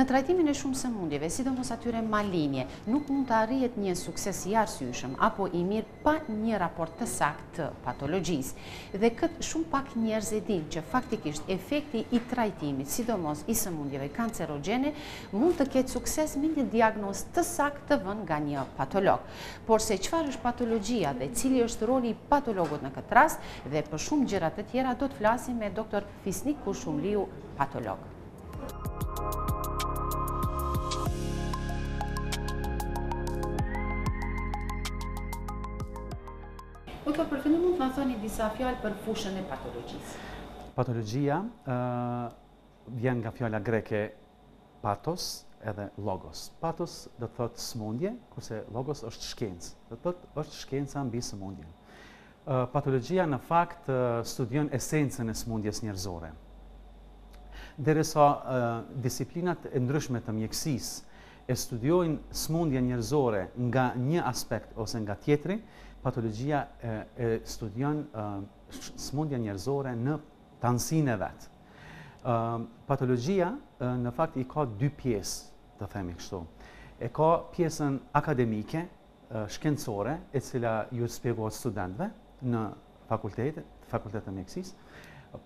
Në trajtimin e shumë sëmundjeve, sidomos atyre malinje, nuk mund të arrijet një sukses i arsyshëm apo i mirë pa një raport të sakt të patologjisë. Dhe këtë shumë pak njerëz e din që faktikisht efekti i trajtimit, sidomos i sëmundjeve kancerogene, mund të ketë sukses me një diagnoz të sakt të vën nga një patolog. Por se qëfar është patologjia dhe cili është roli i patologot në këtë rast dhe për shumë gjërat të tjera do të flasim me doktor Fisnik Kushumliu, patolog. kjo po për këndo mund të në thoni disa fjalë për fushën e patologjisë? Patologjia ë vjen nga fjala greke patos edhe logos. Patos do thotë smundje, kurse logos është shkencë. Do thotë është shkenca mbi smundjen. ë Patologjia në fakt studion esencën e smundjes njerëzore. sa disiplinat e ndryshme të mjekësisë e studiojnë smundjen njerëzore nga një aspekt ose nga tjetri patologjia e studion smundja njerëzore në tansin e vetë. Patologjia në fakt i ka dy pjesë, të themi kështu. E ka pjesën akademike, shkencore, e cila ju të spjegohet studentve në fakultetet, fakultetet e mjekësis,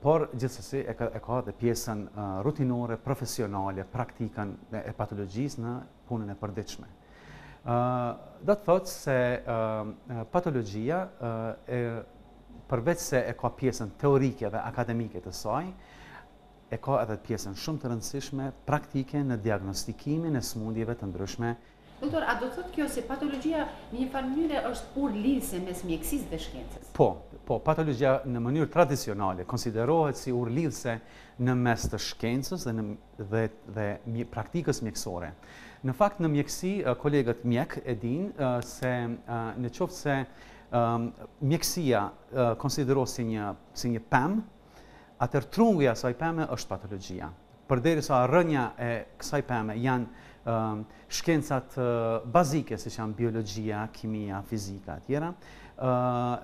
por gjithësësi e ka dhe pjesën rutinore, profesionale, praktikan e patologjisë në punën e përdeqme, Do të thotë se patologia, përveç se e ka pjesën teorike dhe akademike të saj, e ka edhe pjesën shumë të rëndësishme praktike në diagnostikimin e smundjeve të ndryshme. Doktor, a do të thotë kjo se patologia një farë mënyre është pur linse mes mjekësis dhe shkencës? Po, po, patologia në mënyrë tradicionale konsiderohet si ur linse në mes të shkencës dhe praktikës mjekësore. Në fakt në mjekësi, kolegët mjek e din se në qoftë se mjekësia konsidero si një pem, atër trungja saj peme është patologjia. Përderi sa rënja e kësaj peme janë shkencat bazike, se që janë biologjia, kimia, fizika, atjera,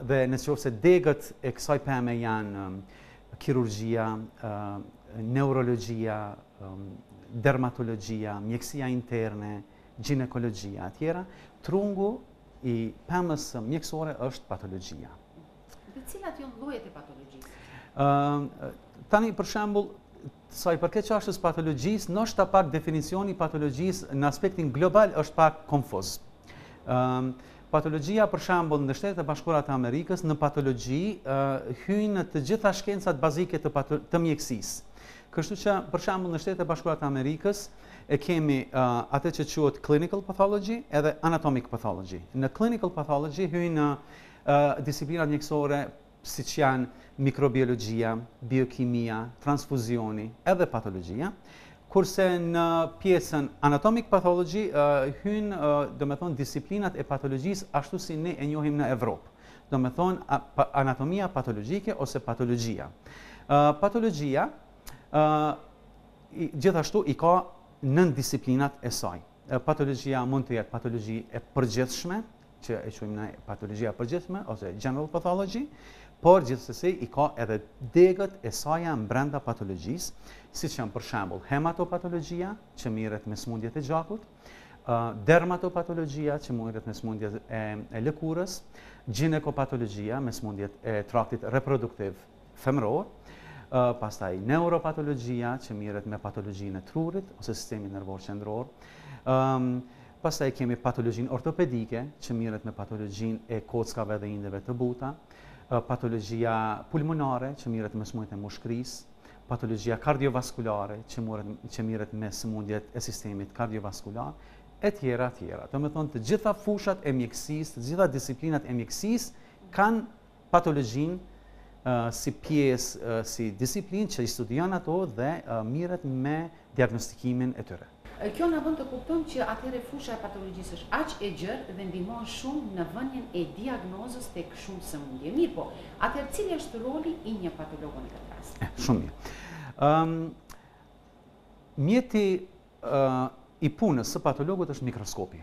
dhe në qoftë se degët e kësaj peme janë kirurgjia, neurologjia, dermatologjia, mjekësia interne, ginekologjia, atjera, trungu i pëmës mjekësore është patologjia. Dhe cilat ju në lojët e patologjisë? Tani, për shembul, saj përke që ashtës patologjisë, nështë ta pak definicioni patologjisë në aspektin global është pak konfuzë. Patologjia, për shambull, në shtetë të bashkurat e Amerikës, në patologji, hynë të gjitha shkencat bazike të mjekësisë. Kështu që për shembull në Shtetet e Bashkuara të Amerikës e kemi uh, atë që quhet clinical pathology edhe anatomic pathology. Në clinical pathology hyjnë në uh, disiplinat mjekësore siç janë mikrobiologjia, biokimia, transfuzioni edhe patologjia. Kurse në pjesën anatomic pathology uh, hyn uh, do thonë disiplinat e patologjisë ashtu si ne e njohim në Evropë. Do të thonë anatomia patologjike ose patologjia. Uh, patologjia gjithashtu i ka nën disiplinat e saj. Patologia mund të jetë patologji e përgjithshme, që e qëmë në patologia përgjithshme ose general pathology, por gjithsesi i ka edhe degët e saja në brenda patologjis, si që në shembull hematopatologia, që miret me smundjet e gjakut, dermatopatologia, që miret me smundjet e lëkurës, gjinekopatologia, me smundjet e traktit reproduktiv femror, pastaj neuropatologjia që miret me patologjinë e trurit ose sistemi nervor qendror. pastaj kemi patologjinë ortopedike që miret me patologjinë e kockave dhe indeve të buta, patologjia pulmonare që miret me sëmundjet e mushkërisë patologjia kardiovaskulare që miret me sëmundjet e sistemit kardiovaskular e tjera të tjera. Do të thonë të gjitha fushat e mjekësisë, të gjitha disiplinat e mjekësisë kanë patologjinë si pjesë, si disiplinë që i studion ato dhe miret me diagnostikimin e tyre. Kjo në vënd të kuptëm që atëre fusha e patologjisë është aq e gjërë dhe ndimon shumë në vëndjen e diagnozës të këshumë shumë së mundje. Mirë po, atëre cilë është roli i një patologon të rast? Eh, shumë mirë. mjeti i punës së patologot është mikroskopi,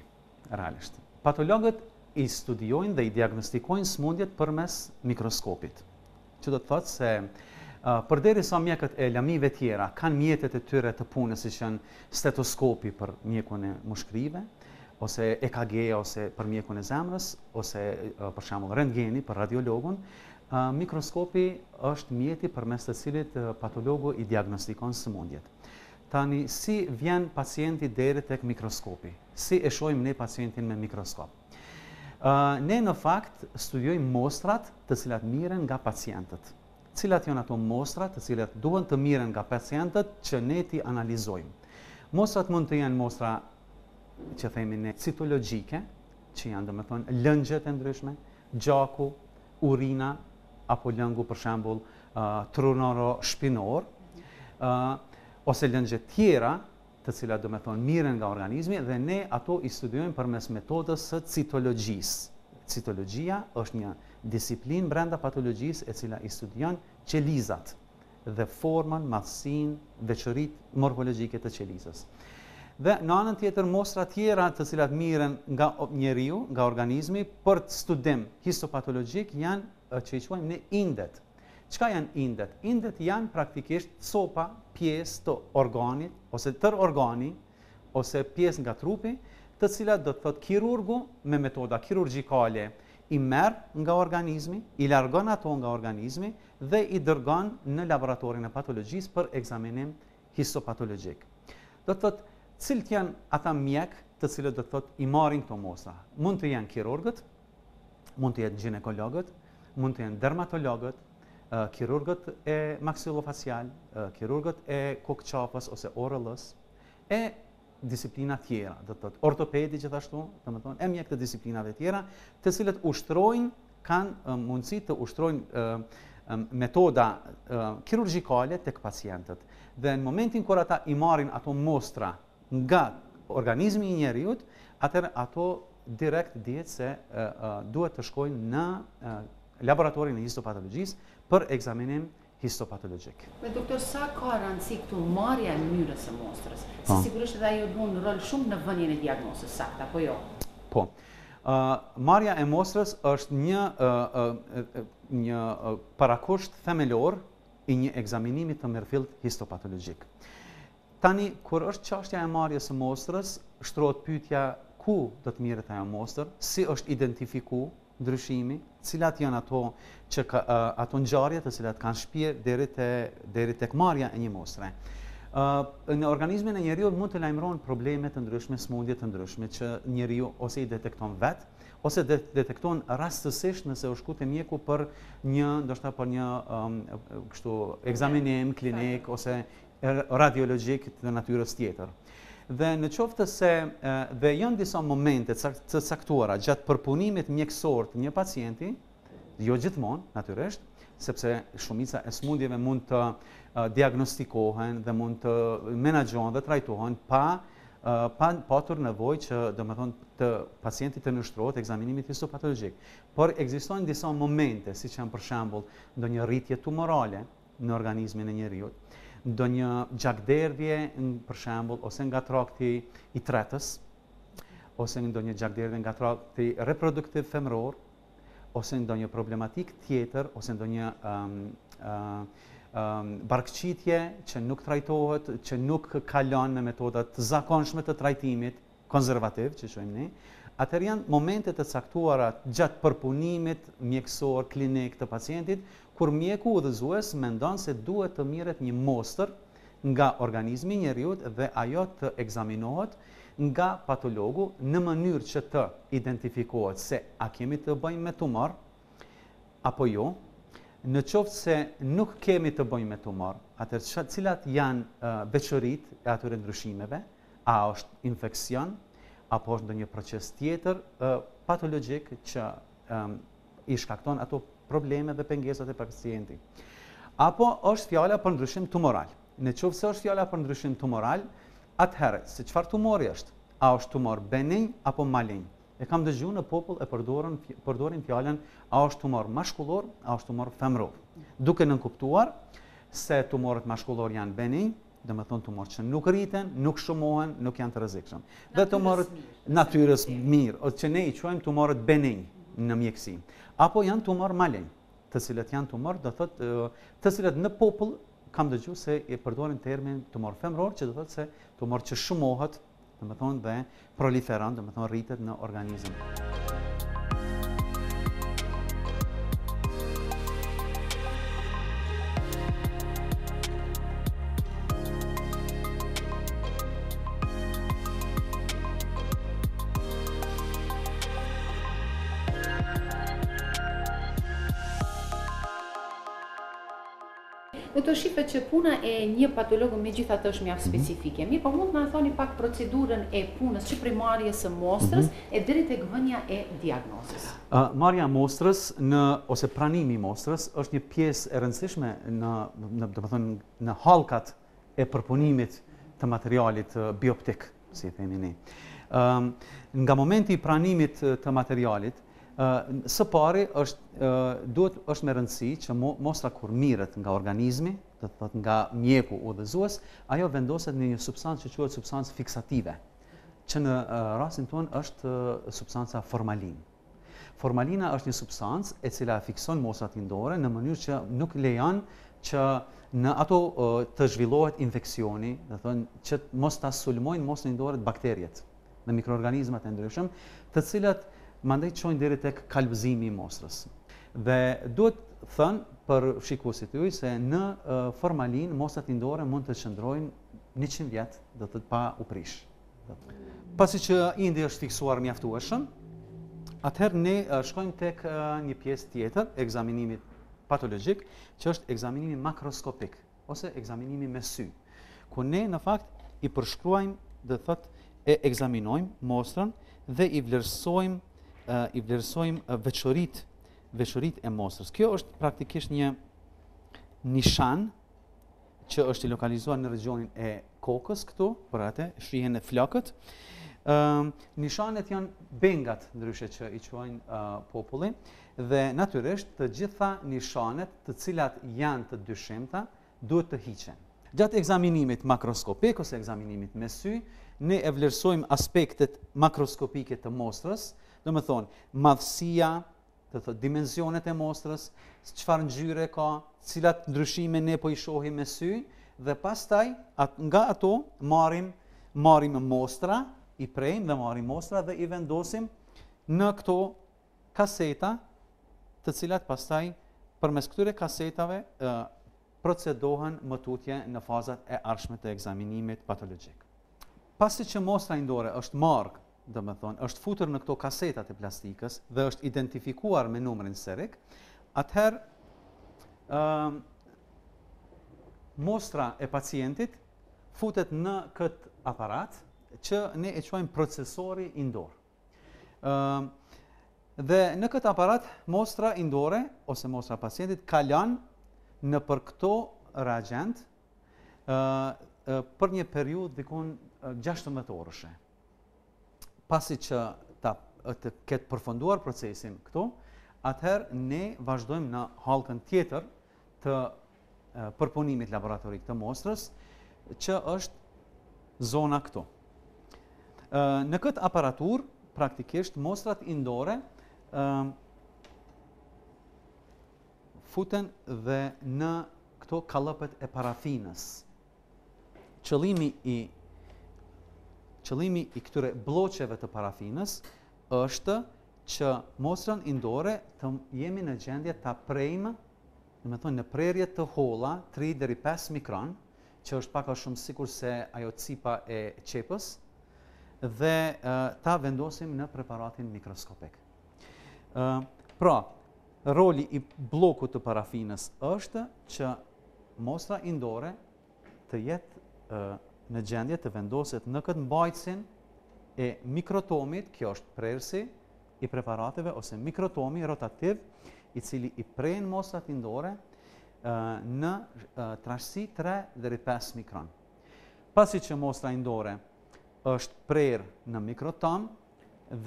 realisht. Patologët i studiojnë dhe i diagnostikojnë mundjet përmes mes mikroskopit që do të thotë se për deri sa mjekët e lamive tjera kanë mjetet e tyre të punës i shënë stetoskopi për mjekën e mushkrive, ose EKG, ose për mjekën e zemrës, ose për shamë rëndgeni, për radiologun, mikroskopi është mjeti për mes të cilit patologu i diagnostikon së mundjet. Tani, si vjen pacienti deri tek mikroskopi? Si e shojmë ne pacientin me mikroskopi? ne në fakt studiojmë mostrat të cilat miren nga pacientët. Cilat janë ato mostrat të cilat duhen të miren nga pacientët që ne ti analizojmë. Mostrat mund të janë mostra që themi ne citologjike, që janë domethënë lëngjet e ndryshme, gjaku, urina apo lëngu për shembull, uh, trunoro shpinor, ose lëngjet tjera të cilat do me thonë miren nga organizmi dhe ne ato i studiojmë për mes metodës së citologjisë. Citologjia është një disiplin brenda patologjisë e cila i studion qelizat dhe formën, masin, veqërit morfologjike të qelizës. Dhe në anën tjetër, mosra tjera të cilat miren nga njeriu, nga organizmi, për të studim histopatologjik janë që i quajmë në indet, Qka janë indet? Indet janë praktikisht sopa pjesë të organit, ose tër organi, ose pjesë nga trupi, të cilat do të thotë kirurgu me metoda kirurgikale, i merë nga organizmi, i largon ato nga organizmi, dhe i dërgon në laboratorin e patologjisë për egzaminim histopatologjik. Do të thotë, cilët janë ata mjek të cilët do të thotë i marin këto mosa? Mund të janë kirurgët, mund të janë gjinekologët, mund të jenë dermatologët, kirurgët e maksilofacial, kirurgët e kokqafës ose orëllës, e disiplina tjera, dhe të ortopedi gjithashtu, të më tonë, e mjek të disiplinave tjera, të cilët ushtrojnë, kanë mundësi të ushtrojnë metoda kirurgikale të këpacientët. Dhe në momentin kër ata i marin ato mostra nga organizmi i njeriut, atër ato direkt djetë se duhet të shkojnë në laboratorin e histopatologjisë për egzaminim histopatologjik. Me doktor, sa ka rëndësi këtu marja njërës e mostrës? Po. Se sigurisht edhe ajo dhënë në rol shumë në vënjën e diagnosës, sa këta, po jo? Po, marja e mostrës është një parakusht themelor i një ekzaminimi të mërfilt histopatologjik. Tani, kur është qashtja e marjes e mostrës, shtrot pytja ku dhëtë mirët e mostrë, si është identifiku ndryshimi, cilat janë ato që ka, uh, ato ngjarje të cilat kanë shpirt deri te deri tek marrja e një mosre. Uh, në organizmin e njeriu mund të lajmërohen probleme të ndryshme, smundje të ndryshme që njeriu ose i detekton vet, ose de detekton rastësisht nëse u shkute mjeku për një, ndoshta për një um, kështu ekzaminim klinik ose radiologjik të natyrës tjetër dhe në qoftë se dhe janë disa momente të saktuara gjatë përpunimit mjekësor të një pacienti, jo gjithmonë, natyresht, sepse shumica e smundjeve mund të diagnostikohen dhe mund të menagjohen dhe trajtohen pa patur nevoj që dhe me thonë të pacientit të nështrohet eksaminimit histopatologik. Por, egzistojnë disa momente, si që janë për shambull, në një rritje tumorale në organizmin e njëriut, ndo një gjakderdje, në përshambull, ose nga trakti i tretës, ose ndo një gjakderdje nga trakti reproduktiv femror, ose ndo një problematik tjetër, ose ndo një um, uh, um, barkëqitje që nuk trajtohet, që nuk kalon në metodat zakonshme të trajtimit, konservativ, që shumë ne, atër janë momentet të caktuarat gjatë përpunimit mjekësor, klinik të pacientit, kur mjeku u dhëzues mendon se duhet të miret një mostër nga organizmi njeriut dhe ajo të egzaminohet nga patologu në mënyrë që të identifikohet se a kemi të bëjmë me tumor apo jo, në qoftë se nuk kemi të bëjmë me tumor, atër cilat janë beqërit e atyre ndryshimeve, a është infekcion, apo është në një proces tjetër patologjik që i shkakton ato probleme dhe pengesat e pacienti. Apo është fjalla për ndryshim tumoral. Në qovë se është fjalla për ndryshim tumoral, atëherë, se qëfar tumori është? A është tumor benin apo malin? E kam dëgju në popull e përdorin fjallën a është tumor mashkullor, a është tumor femrov. Duke nënkuptuar se tumorët mashkullor janë benin, dhe më thonë tumorët që nuk rriten, nuk shumohen, nuk janë të rëzikshëm. Dhe tumorët natyres mirë, që ne i quajmë tumorët benin, në mjekësi. Apo janë tumor malin, të cilët janë tumor, dhe thëtë, të cilët në popull kam dëgju se e përdojnë termin tumor femror, që dhe thëtë se tumor që shumohet, dhe më thonë, dhe proliferant, dhe më thonë, rritet në organizmë. Këto shifë që puna e një patologu me gjitha të është mjaftë mhm. specifike, mi po mund të nga thoni pak procedurën e punës që prej mhm. e mostrës e dhe e gëvënja e diagnozës. Marja mostrës, ose pranimi mostrës, është një piesë e rëndësishme në halkat e përpunimit të materialit bioptik, si e themi ne. Nga momenti i pranimit të materialit, Së pari, duhet është me rëndësi që mosra kur miret nga organizmi, të të nga mjeku u dhe zuës, ajo vendoset në një substancë që quatë substancë fiksative, që në rasin ton është substanca formalin. Formalina është një substancë e cila fikson mosrat indore në mënyrë që nuk lejan që në ato të zhvillohet infekcioni, dhe thonë që mos të asulmojnë mosrat indore të bakterjet në mikroorganizmat e ndryshëm, të cilat nështë mandej të qojnë diri tek kalbëzimi i mostrës. Dhe duhet thënë për shikusit të ujë se në formalin mostrat indore mund të qëndrojnë 100 vjetë dhe të të pa u Pasi që indi është fiksuar mjaftueshëm, atëherë ne shkojmë tek një pjesë tjetër, egzaminimit patologjik, që është egzaminimi makroskopik, ose egzaminimi me sy, ku ne në fakt i përshkruajmë dhe thët e egzaminojmë mostrën dhe i vlerësojmë i vlerësojmë veçorit, veçorit e mosrës. Kjo është praktikisht një nishan që është i lokalizuar në regionin e kokës këtu, për atë, shrihen e flakët. nishanet janë bengat, ndryshe që i quajnë popullin, dhe natyresht të gjitha nishanet të cilat janë të dyshimta, duhet të hiqen. Gjatë ekzaminimit makroskopik ose ekzaminimit me sy, ne e vlerësojmë aspektet makroskopike të mostrës, Në më thonë, madhësia, të thë, dimensionet e mostrës, qëfar në gjyre ka, cilat ndryshime ne po i shohim me sy, dhe pastaj, nga ato, marim, marim mostra, i prejmë dhe marim mostra dhe i vendosim në këto kaseta, të cilat pastaj, përmes këtyre kasetave, procedohen procedohen mëtutje në fazat e arshmet e egzaminimit patologjik. Pasi që mostra indore është markë dhe me thonë, është futër në këto kasetat e plastikës dhe është identifikuar me numërin serik, atëherë, mostra e pacientit futet në këtë aparat që ne e quajmë procesori indor. Dhe në këtë aparat, mostra indore ose mostra pacientit kalan në për këto reagent për një periud dhikon 16 orëshe pasi që ta të ketë përfunduar procesin këtu, atëherë ne vazhdojmë në halkën tjetër të përpunimit laboratorik të mostrës, që është zona këtu. Në këtë aparatur, praktikisht, mostrat indore futen dhe në këto kalëpet e parafinës. Qëlimi i qëlimi i këtyre bloqeve të parafinës është që mosrën indore të jemi në gjendje të prejmë, në thonë në prerje të hola, 3-5 mikron, që është paka shumë sikur se ajo cipa e qepës, dhe ta vendosim në preparatin mikroskopik. Pra, roli i bloku të parafinës është që mosra indore të jetë në gjendje të vendosit në këtë mbajtësin e mikrotomit, kjo është prersi i preparateve, ose mikrotomi rotativ, i cili i prejnë mosat indore në trashësi 3 dhe 5 mikron. Pasi që mosat indore është prerë në mikrotom,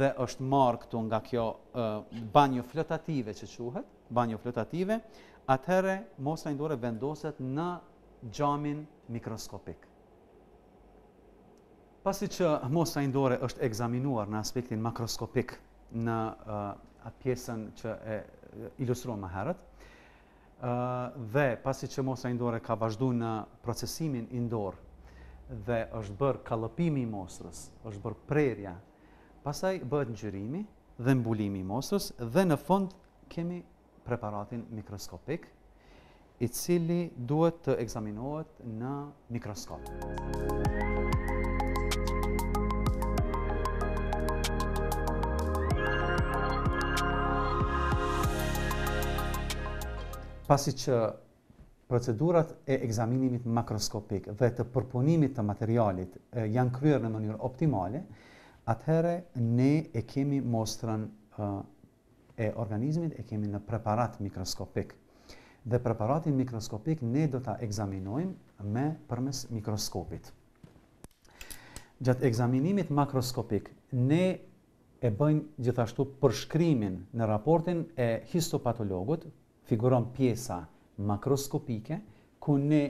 dhe është marrë këtu nga kjo banjo flotative që quhet, banjo flotative, atëherë mosat indore vendosit në gjamin mikroskopik. Pasi që mosa indore është egzaminuar në aspektin makroskopik në atë pjesën që e ilustruam më herët, dhe pasi që mosa indore ka vazhdu në procesimin indor dhe është bërë kalëpimi i mosrës, është bërë prerja, pasaj bëhet ngjyrimi dhe mbulimi i mosrës dhe në fund kemi preparatin mikroskopik i cili duhet të egzaminohet në mikroskop. Mikroskop. pasi që procedurat e ekzaminimit makroskopik dhe të përpunimit të materialit janë kryer në mënyrë optimale, atëherë ne e kemi mostrën e organizmit e kemi në preparat mikroskopik dhe preparatin mikroskopik ne do ta ekzaminojmë me përmes mikroskopit. Gjatë ekzaminimit makroskopik ne e bëjmë gjithashtu përshkrimin në raportin e histopatologut figuron pjesa makroskopike, ku ne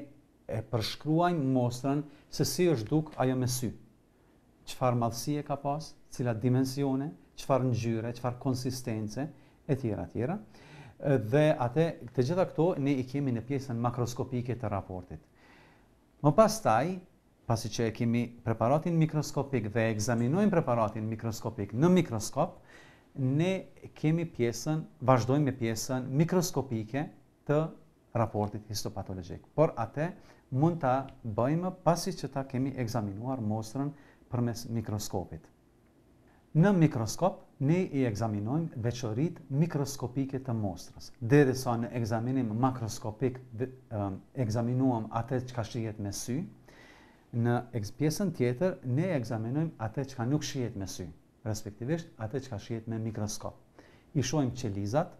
e përshkruajmë mostrën se si është duk ajo me sy. Qëfar madhësie ka pas, cila dimensione, qëfar gjyre, qëfar konsistence, e tjera, tjera. Dhe atë, të gjitha këto, ne i kemi në pjesën makroskopike të raportit. Më pas taj, pasi që e kemi preparatin mikroskopik dhe e examinojmë preparatin mikroskopik në mikroskop, ne kemi pjesën, vazhdojmë me pjesën mikroskopike të raportit histopatologjik. Por atë mund ta bëjmë pasi që ta kemi ekzaminuar mostrën përmes mikroskopit. Në mikroskop ne i ekzaminojmë veçorit mikroskopike të mostrës. dhe sa në ekzaminim makroskopik ekzaminuam atë që ka me sy, në pjesën tjetër ne ekzaminojmë atë që ka nuk shihet me sy respektivisht atë që ka shjetë me mikroskop. I shojmë që lizat,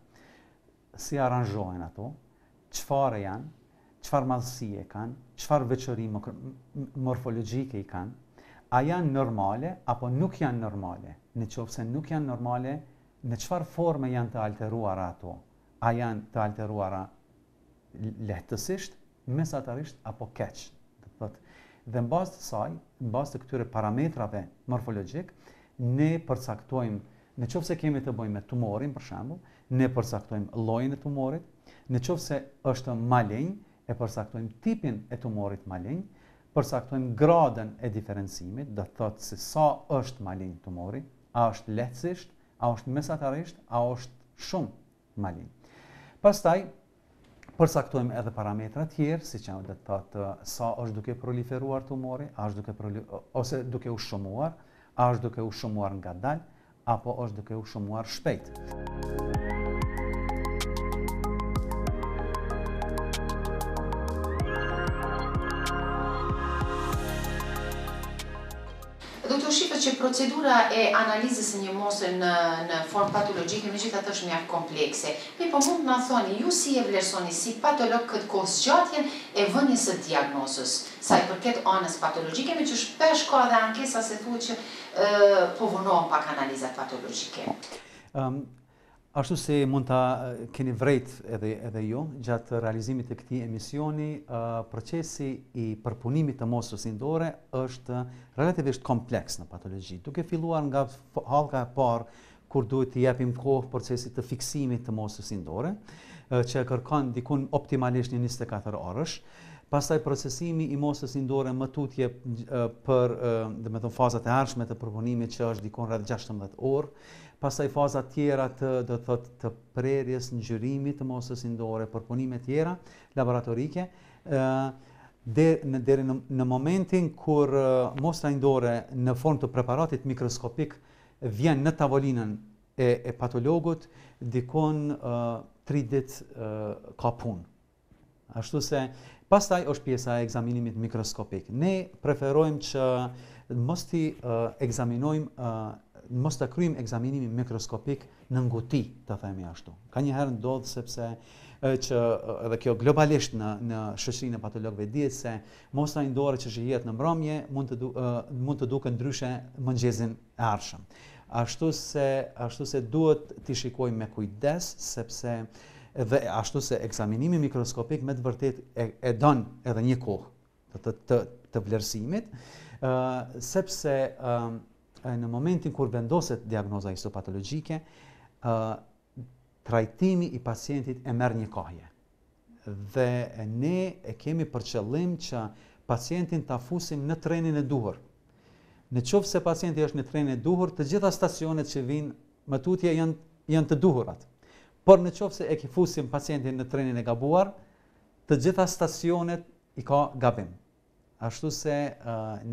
si aranjojnë ato, qëfare janë, qëfar madhësie kanë, qëfar veqëri morfologike i kanë, a janë normale apo nuk janë normale, në qovë se nuk janë normale, në qëfar forme janë të alteruara ato, a janë të alteruara lehtësisht, mesatarisht apo keqë. Dhe në bazë të saj, në bazë të këtyre parametrave morfologikë, ne përcaktojmë, në qofë se kemi të bëjmë me tumorin, për shambu, ne përcaktojmë lojnë e tumorit, në qofë se është malenjë, e përcaktojmë tipin e tumorit malenjë, përcaktojmë gradën e diferencimit, dhe të thotë se sa është malenjë tumori, a është lehtësisht, a është mesatarisht, a është shumë malenjë. Pastaj, përsaktojmë edhe parametra tjerë, si që dhe të thotë sa është duke proliferuar tumori, a është duke ose duke u shumuar, a është duke u shumuar nga dalë, apo është duke u shumuar shpejt. Doktor Shifa, që procedura e analizës së një mose në, në formë patologjike, me gjitha të është mjaftë komplekse. Mi po mund në thoni, ju si e vlerësoni si patolog këtë kohës gjatjen e vënjës e diagnosës, sa i përket anës patologjike, me që shpesh ka dhe ankesa se thuë që povonohen pak analizat patologike. ashtu se mund të keni vrejt edhe, edhe jo, gjatë realizimit të këti emisioni, procesi i përpunimit të mosës indore është relativisht kompleks në patologi, duke filluar nga halka e parë kur duhet të japim kohë procesit të fiksimit të mosës indore, që kërkon dikun optimalisht një 24 orësh, pastaj procesimi i mosës indore më tutje për dhe me tonë fazat e arshme të përpunimit që është dikon rrëtë 16 orë, pastaj fazat tjera të, të, të, të, të prerjes në gjyrimit të mosës indore, përpunimet tjera, laboratorike, e, dhe në, në, në momentin kur i indore në form të preparatit mikroskopik vjen në tavolinën e, e patologut, dikon 3 dit ka punë. Ashtu se pastaj është pjesa e ekzaminimit mikroskopik. Ne preferojmë që mos ti uh, ekzaminojmë uh, mos ta kryejmë ekzaminimin mikroskopik në nguti, ta themi ashtu. Ka një herë ndodh sepse që edhe kjo globalisht në në shoqërinë e patologëve dihet se mos ai ndorë që shihet në mbrëmje mund të du, mund të duken ndryshe mëngjesin e ardhshëm. Ashtu se ashtu se duhet ti shikojmë me kujdes sepse uh, dhe ashtu se eksaminimi mikroskopik me të vërtet e don edhe një kohë të të të të vlerësimit, ë sepse ë në momentin kur vendoset diagnoza histopatologjike, ë trajtimi i pacientit e merr një kohë. Dhe ne e kemi për qëllim që pacientin ta fusim në trenin e duhur. Në qovë se pacienti është në trenin e duhur, të gjitha stacionet që vijnë më tutje janë janë të duhurat. Por në qofë se e kifusim pacientin në trenin e gabuar, të gjitha stacionet i ka gabim. Ashtu se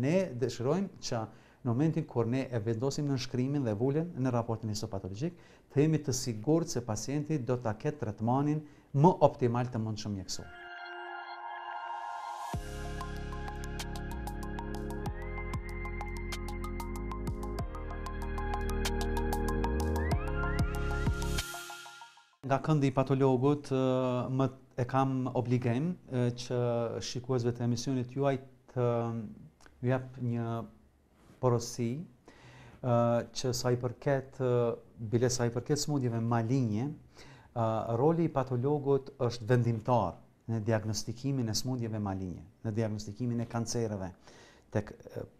ne dëshirojmë që në momentin kër ne e vendosim në nshkrimin dhe vullin në raportin histopatologik, të jemi të sigur që pacientit do të aket tretmanin më optimal të mund shumë mjekësorë. nga këndi i patologut më e kam obligim që shikuesve të emisionit juaj të vjep një porosi që sa i përket, bile sa i përket smundjeve malinje, roli i patologut është vendimtar në diagnostikimin e smundjeve malinje, në diagnostikimin e kancereve të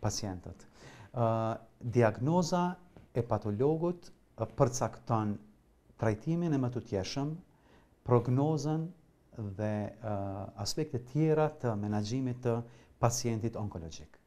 pacientët. Diagnoza e patologut përcakton trajtimin e më të tjeshëm, prognozën dhe eh, aspektet tjera të menagjimit të pacientit onkologjik.